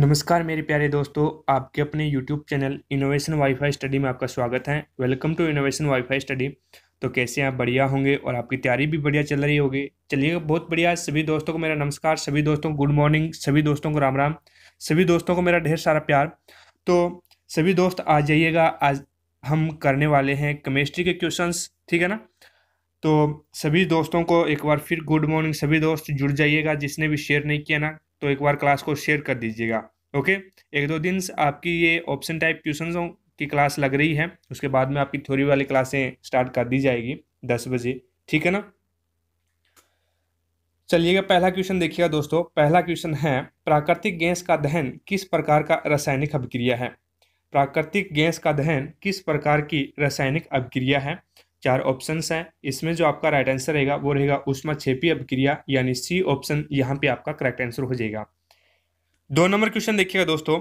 नमस्कार मेरे प्यारे दोस्तों आपके अपने YouTube channel innovation wifi study में आपका स्वागत है welcome to innovation wifi study तो कैसे आप बढ़िया होंगे और आपकी तैयारी भी बढ़िया चल रही होगी चलिए बहुत बढ़िया सभी दोस्तों को मेरा नमस्कार सभी दोस्तों को गुड मॉर्निंग सभी दोस्तों को राम राम सभी दोस्तों को मेरा ढेर सारा प्यार तो सभी दोस्त आ जाइएगा आज हम करने वाले हैं केमिस्ट्री के क्वेश्चन ठीक है ना तो सभी दोस्तों को एक बार फिर गुड मॉर्निंग सभी दोस्त जुड़ जाइएगा जिसने भी शेयर नहीं किया ना तो एक बार क्लास को शेयर कर दीजिएगा ओके एक दो दिन आपकी ये ऑप्शन टाइप क्वेश्चन की क्लास लग रही है उसके बाद में आपकी थ्योरी वाली क्लासें स्टार्ट कर दी जाएगी दस बजे ठीक है ना चलिएगा पहला क्वेश्चन देखिएगा दोस्तों पहला क्वेश्चन है प्राकृतिक गैस का दहन किस प्रकार का रासायनिक अभिक्रिया है प्राकृतिक गैस का दहन किस प्रकार की रासायनिक अभिक्रिया है चार ऑप्शंस हैं इसमें जो आपका राइट आंसर रहेगा वो रहेगा उष्मा छेपी अभिक्रिया यानी सी ऑप्शन यहाँ पे आपका करेक्ट आंसर हो जाएगा दो नंबर क्वेश्चन देखिएगा दोस्तों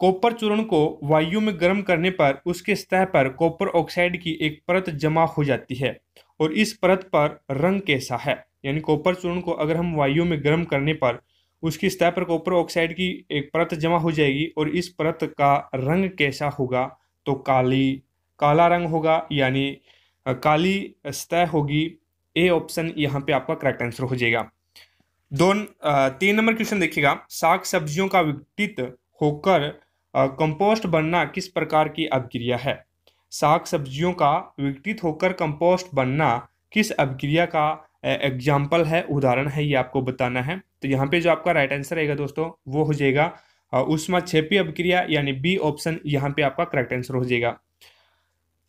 कॉपर चूर्ण को वायु में गर्म करने पर उसके सतह पर कॉपर ऑक्साइड की एक परत जमा हो जाती है और इस परत पर रंग कैसा है यानी कॉपर चूर्ण को अगर हम वायु में गर्म करने पर उसकी सतह पर कॉपर ऑक्साइड की एक परत जमा हो जाएगी और इस परत का रंग कैसा होगा तो काली काला रंग होगा यानी काली सतह होगी ए ऑप्शन यहाँ पे आपका करेक्ट आंसर हो जाएगा दोन तीन नंबर क्वेश्चन देखिएगा साग सब्जियों का विघटित होकर कंपोस्ट बनना किस प्रकार की अभिक्रिया है साग सब्जियों का विघटित होकर कंपोस्ट बनना किस अभिक्रिया का एग्जाम्पल है उदाहरण है ये आपको बताना है तो यहाँ पे जो आपका राइट आंसर रहेगा दोस्तों वो हो जाएगा उष्मा छेपी अभिक्रिया यानी बी ऑप्शन यहाँ पे आपका करेक्ट आंसर हो जाएगा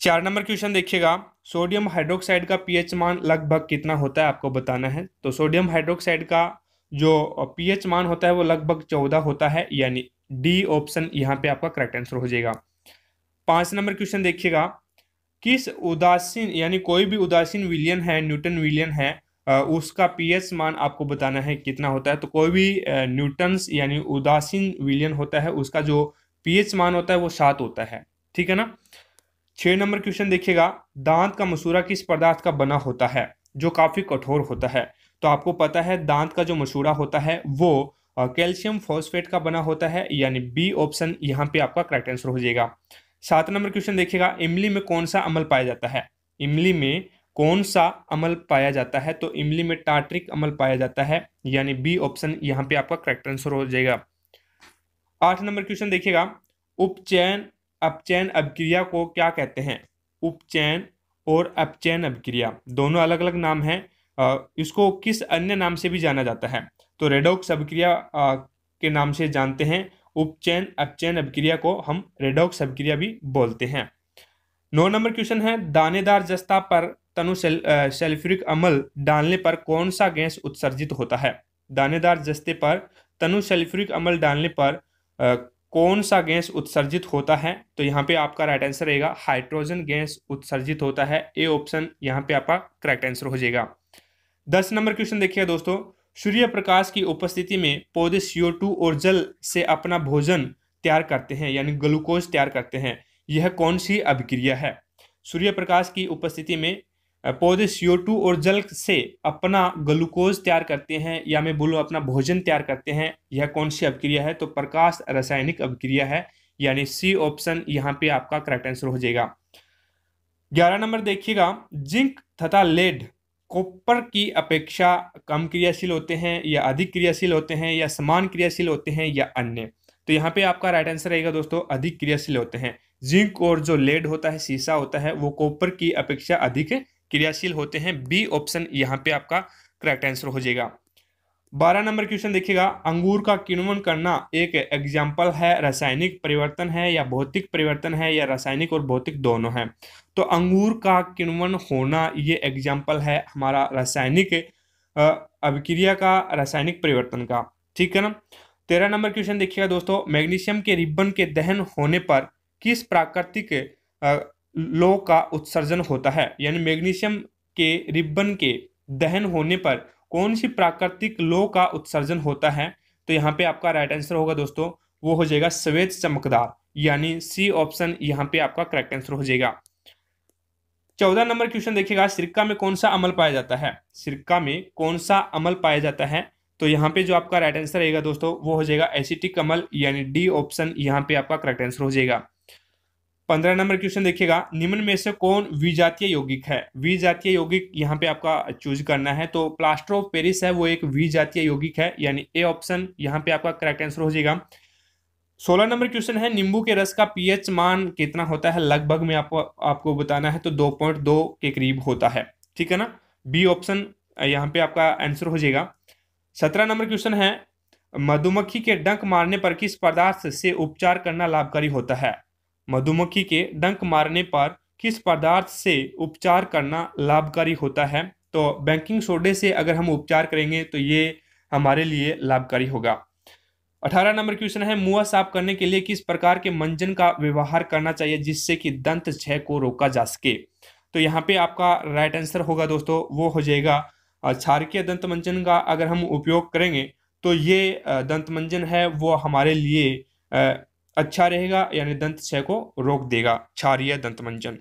चार नंबर क्वेश्चन देखिएगा सोडियम हाइड्रोक्साइड का पीएच मान लगभग कितना होता है आपको बताना है तो सोडियम हाइड्रोक्साइड का जो पीएच मान होता है वो लगभग चौदह होता है यानी डी ऑप्शन यहाँ पे आपका करेक्ट आंसर हो जाएगा पांच नंबर क्वेश्चन देखिएगा किस उदासीन यानी कोई भी उदासीन विलियन है न्यूटन विलियन है उसका पीएच मान आपको बताना है कितना होता है तो कोई भी न्यूटन्स यानी उदासीन विलियन होता है उसका जो पीएच मान होता है वो सात होता है ठीक है ना छः नंबर क्वेश्चन देखिएगा दांत का मसूरा किस पदार्थ का बना होता है जो काफ़ी कठोर होता है तो आपको पता है दांत का जो मसूरा होता है वो कैल्शियम फॉस्फेट का बना होता है यानी बी ऑप्शन यहाँ पे आपका करेक्ट आंसर हो जाएगा सात नंबर क्वेश्चन देखिएगा इमली में कौन सा अमल पाया जाता है इमली में कौन सा अमल पाया जाता है तो इमली में टाट्रिक अमल पाया जाता है यानी बी ऑप्शन यहाँ पे आपका करेक्ट आंसर हो जाएगा आठ नंबर क्वेश्चन देखिएगा उपचयन अपचयन अभिक्रिया को क्या कहते हैं उपचयन और अपचयन अभिक्रिया दोनों अलग अलग नाम हैं इसको किस अन्य नाम से भी जाना जाता है तो रेडोक्स अभिक्रिया के नाम से जानते हैं उपचयन अपचयन अभिक्रिया को हम रेडोक्स अभिक्रिया भी बोलते हैं नौ नंबर क्वेश्चन है दानेदार जस्ता पर तनु सेल, सेल्फ्यूरिक अमल डालने पर कौन सा गैस उत्सर्जित होता है दानेदार जस्ते पर तनु सेल्फ्यूरिक अम्ल डालने पर कौन सा गैस उत्सर्जित होता है तो यहाँ पे आपका राइट आंसर रहेगा हाइड्रोजन गैस उत्सर्जित होता है ए ऑप्शन यहाँ पे आपका करेक्ट आंसर हो जाएगा दस नंबर क्वेश्चन देखिए दोस्तों सूर्य प्रकाश की उपस्थिति में पौधे सीओ टू और जल से अपना भोजन तैयार करते हैं यानी ग्लूकोज तैयार करते हैं यह कौन सी अभिक्रिया है सूर्य प्रकाश की उपस्थिति में पौधे टू और जल से अपना ग्लूकोज तैयार करते हैं या मैं बोलूँ अपना भोजन तैयार करते हैं यह कौन सी अभिक्रिया है तो प्रकाश रासायनिक अभिक्रिया है यानी सी ऑप्शन यहाँ पे आपका करेक्ट आंसर हो जाएगा ग्यारह नंबर देखिएगा जिंक तथा लेड कॉपर की अपेक्षा कम क्रियाशील होते हैं या अधिक क्रियाशील होते हैं या समान क्रियाशील होते हैं या अन्य तो यहाँ पे आपका राइट आंसर रहेगा दोस्तों अधिक क्रियाशील होते हैं जिंक और जो लेड होता है सीसा होता है वो कॉपर की अपेक्षा अधिक क्रियाशील होते हैं बी ऑप्शन यहाँ पे आपका करेक्ट आंसर हो जाएगा बारह नंबर क्वेश्चन देखिएगा अंगूर का किण्वन करना एक एग्जाम्पल है रासायनिक परिवर्तन है या भौतिक परिवर्तन है या रासायनिक और भौतिक दोनों है तो अंगूर का किण्वन होना ये एग्जाम्पल है हमारा रासायनिक अभिक्रिया का रासायनिक परिवर्तन का ठीक है ना तेरह नंबर क्वेश्चन देखिएगा दोस्तों मैग्नीशियम के रिबन के दहन होने पर किस प्राकृतिक लो का उत्सर्जन होता है यानी मैग्नीशियम के रिबन के दहन होने पर कौन सी प्राकृतिक लो का उत्सर्जन होता है तो यहाँ पे आपका राइट आंसर होगा दोस्तों वो हो जाएगा सवेद चमकदार यानी सी ऑप्शन यहाँ पे आपका करेक्ट आंसर हो जाएगा चौदह नंबर क्वेश्चन देखिएगा सिरका में कौन सा अमल पाया जाता है सिरका में कौन सा अमल पाया जाता है तो यहाँ पे जो आपका राइट आंसर रहेगा दोस्तों वो हो जाएगा एसिटिक अमल यानी डी ऑप्शन यहाँ पे आपका करेक्ट आंसर हो जाएगा पंद्रह नंबर क्वेश्चन देखिएगा निम्न में से कौन विजातीय यौगिक है विजातीय यौगिक यहाँ पे आपका चूज करना है तो प्लास्टर ऑफ पेरिस है वो एक विजातीय यौगिक है यानी ए ऑप्शन यहाँ पे आपका करेक्ट आंसर हो जाएगा सोलह नंबर क्वेश्चन है नींबू के रस का पीएच मान कितना होता है लगभग में आपको आपको बताना है तो दो पॉइंट दो के करीब होता है ठीक है ना बी ऑप्शन यहाँ पे आपका आंसर हो जाएगा सत्रह नंबर क्वेश्चन है मधुमक्खी के डंक मारने पर किस पदार्थ से उपचार करना लाभकारी होता है मधुमक्खी के डंक मारने पर किस पदार्थ से उपचार करना लाभकारी होता है तो बैंकिंग सोडे से अगर हम उपचार करेंगे तो ये हमारे लिए लाभकारी होगा अठारह नंबर क्वेश्चन है मुआ साफ करने के लिए किस प्रकार के मंजन का व्यवहार करना चाहिए जिससे कि दंत क्षय को रोका जा सके तो यहाँ पे आपका राइट आंसर होगा दोस्तों वो हो जाएगा क्षारकीय दंत मंजन का अगर हम उपयोग करेंगे तो ये दंत मंजन है वो हमारे लिए अच्छा रहेगा यानी दंत क्षय को रोक देगा क्षारिय दंत मंजन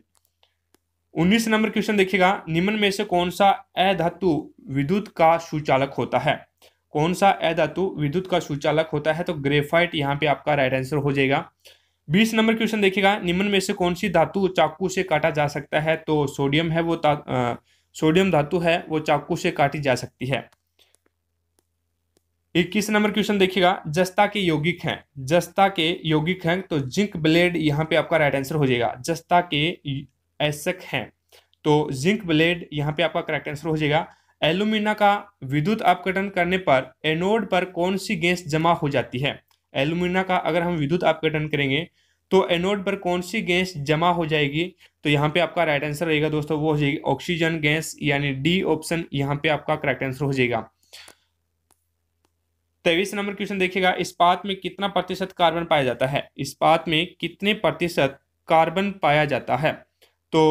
उन्नीस नंबर क्वेश्चन देखिएगा निम्न में से कौन सा अधातु विद्युत का सुचालक होता है कौन सा अधातु विद्युत का सुचालक होता है तो ग्रेफाइट यहाँ पे आपका राइट आंसर हो जाएगा बीस नंबर क्वेश्चन देखिएगा निम्न में से कौन सी धातु चाकू से काटा जा सकता है तो सोडियम है वो आ, सोडियम धातु है वो चाकू से काटी जा सकती है इक्कीस नंबर क्वेश्चन देखिएगा जस्ता के यौगिक हैं जस्ता के यौगिक हैं तो जिंक ब्लेड यहाँ पे आपका राइट आंसर हो जाएगा जस्ता के ऐसक हैं तो जिंक ब्लेड यहाँ पे आपका करेक्ट आंसर हो जाएगा एलुमिना का विद्युत अपघटन करने पर एनोड पर कौन सी गैस जमा हो जाती है एलुमिना का अगर हम विद्युत अपघटन करेंगे तो एनोड पर कौन सी गैस जमा हो जाएगी तो यहाँ पे आपका राइट आंसर रहेगा दोस्तों वो हो जाएगी ऑक्सीजन गैस यानी डी ऑप्शन यहाँ पे आपका करेक्ट आंसर हो जाएगा तेईस नंबर क्वेश्चन देखिएगा इस्पात में कितना प्रतिशत कार्बन पाया जाता है इस्पात में कितने प्रतिशत कार्बन पाया जाता है तो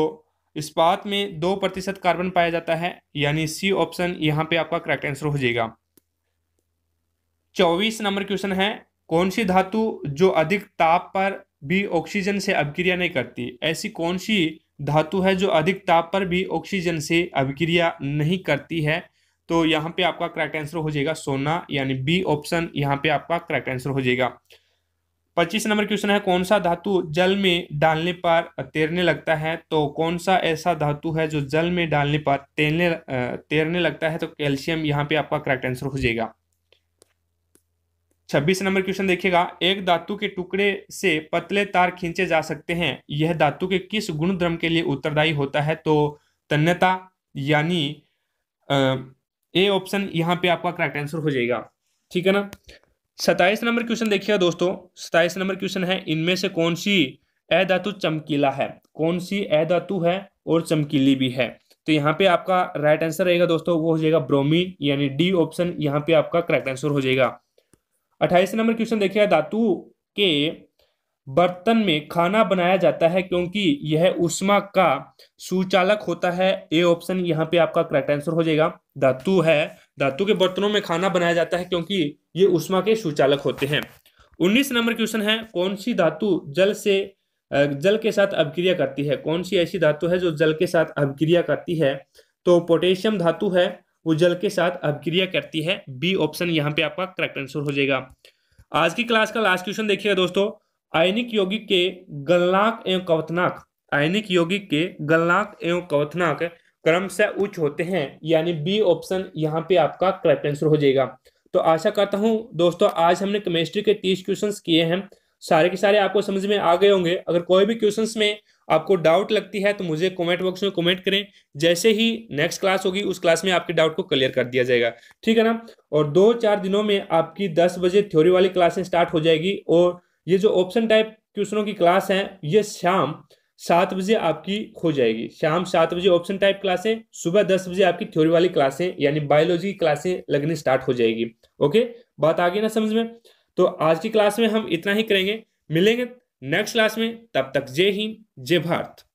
इस्पात में दो प्रतिशत कार्बन पाया जाता है यानी सी ऑप्शन यहाँ पे आपका करेक्ट आंसर हो जाएगा चौबीस नंबर क्वेश्चन है कौन सी धातु जो अधिक ताप पर भी ऑक्सीजन से अभिक्रिया नहीं करती ऐसी कौन सी धातु है जो अधिक ताप पर भी ऑक्सीजन से अभिक्रिया नहीं करती है तो यहाँ पे आपका करेक्ट आंसर हो जाएगा सोना यानी बी ऑप्शन यहाँ पे आपका करेक्ट आंसर हो जाएगा पच्चीस नंबर क्वेश्चन है कौन सा धातु जल में डालने पर तैरने लगता है तो कौन सा ऐसा धातु है जो जल में डालने पर तैरने तैरने लगता है तो कैल्शियम यहाँ पे आपका करेक्ट आंसर हो जाएगा छब्बीस नंबर क्वेश्चन देखिएगा एक धातु के टुकड़े से पतले तार खींचे जा सकते हैं यह धातु के किस गुणधर्म के लिए उत्तरदायी होता है तो तन्यता यानी ए ऑप्शन यहाँ पे आपका करेक्ट आंसर हो जाएगा ठीक है ना सताइस नंबर क्वेश्चन देखिएगा दोस्तों सताइस नंबर क्वेश्चन है इनमें से कौन सी अधातु चमकीला है कौन सी अधातु है और चमकीली भी है तो यहाँ पे आपका राइट आंसर रहेगा दोस्तों वो हो जाएगा ब्रोमीन यानी डी ऑप्शन यहाँ पे आपका करेक्ट आंसर हो जाएगा अट्ठाईस नंबर क्वेश्चन देखिएगा धातु के बर्तन में खाना बनाया जाता है क्योंकि यह उष्मा का सुचालक होता है ए ऑप्शन यहाँ पे आपका करेक्ट आंसर हो जाएगा धातु है धातु के बर्तनों में खाना बनाया जाता है क्योंकि ये उष्मा के सुचालक होते हैं उन्नीस नंबर क्वेश्चन है कौन सी धातु जल से जल के साथ अभिक्रिया करती है कौन सी ऐसी धातु है जो जल के साथ अभिक्रिया करती है तो पोटेशियम धातु है वो जल के साथ अभिक्रिया करती है बी ऑप्शन यहाँ पे आपका करेक्ट आंसर हो जाएगा आज की क्लास का लास्ट क्वेश्चन देखिएगा दोस्तों आयनिक यौगिक के गलनाक एवं कवथनाक आयनिक यौगिक के गलनाक एवं कवतनाक क्रम से उच्च होते हैं यानी बी ऑप्शन यहाँ पे आपका करेक्ट आंसर हो जाएगा तो आशा करता हूँ दोस्तों आज हमने केमिस्ट्री के तीस क्वेश्चन किए हैं सारे के सारे आपको समझ में आ गए होंगे अगर कोई भी क्वेश्चंस में आपको डाउट लगती है तो मुझे कमेंट बॉक्स में कमेंट करें जैसे ही नेक्स्ट क्लास होगी उस क्लास में आपके डाउट को क्लियर कर दिया जाएगा ठीक है ना और दो चार दिनों में आपकी दस बजे थ्योरी वाली क्लासें स्टार्ट हो जाएगी और ये जो ऑप्शन टाइप क्वेश्चनों की क्लास है ये शाम सात बजे आपकी हो जाएगी शाम सात बजे ऑप्शन टाइप क्लासें सुबह दस बजे आपकी थ्योरी वाली क्लासें यानी बायोलॉजी की क्लासें लगनी स्टार्ट हो जाएगी ओके बात आ गई ना समझ में तो आज की क्लास में हम इतना ही करेंगे मिलेंगे नेक्स्ट क्लास में तब तक जय हिंद जय भारत